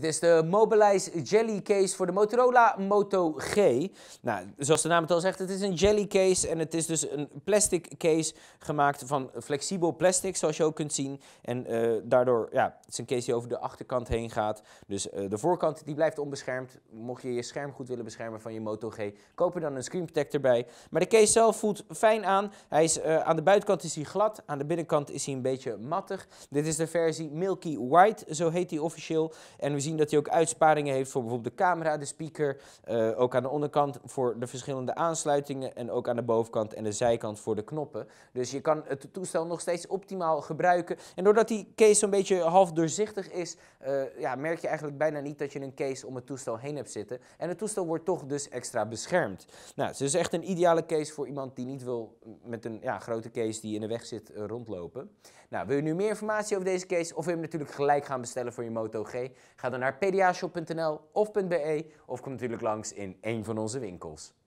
Dit is de Mobilize Jelly Case voor de Motorola Moto G. Nou, zoals de naam het al zegt, het is een jelly case en het is dus een plastic case gemaakt van flexibel plastic, zoals je ook kunt zien. En eh, daardoor, ja, het is een case die over de achterkant heen gaat. Dus eh, de voorkant die blijft onbeschermd. Mocht je je scherm goed willen beschermen van je Moto G, koop er dan een screen protector bij. Maar de case zelf voelt fijn aan. Hij is, eh, aan de buitenkant is hij glad, aan de binnenkant is hij een beetje mattig. Dit is de versie Milky White, zo heet hij officieel. En we zien dat hij ook uitsparingen heeft voor bijvoorbeeld de camera, de speaker. Eh, ook aan de onderkant voor de verschillende aansluitingen. En ook aan de bovenkant en de zijkant voor de knoppen. Dus je kan het toestel nog steeds optimaal gebruiken. En doordat die case zo'n beetje half doorzichtig is, eh, ja, merk je eigenlijk bijna niet dat je een case om het toestel heen hebt zitten. En het toestel wordt toch dus extra beschermd. Nou, dus het is dus echt een ideale case voor iemand die niet wil mm, met een ja, grote case die in de weg zit eh, rondlopen. Nou, wil je nu meer informatie over deze case of wil je hem natuurlijk gelijk gaan bestellen voor je Moto G? Ga naar pdashop.nl of .be of kom natuurlijk langs in een van onze winkels.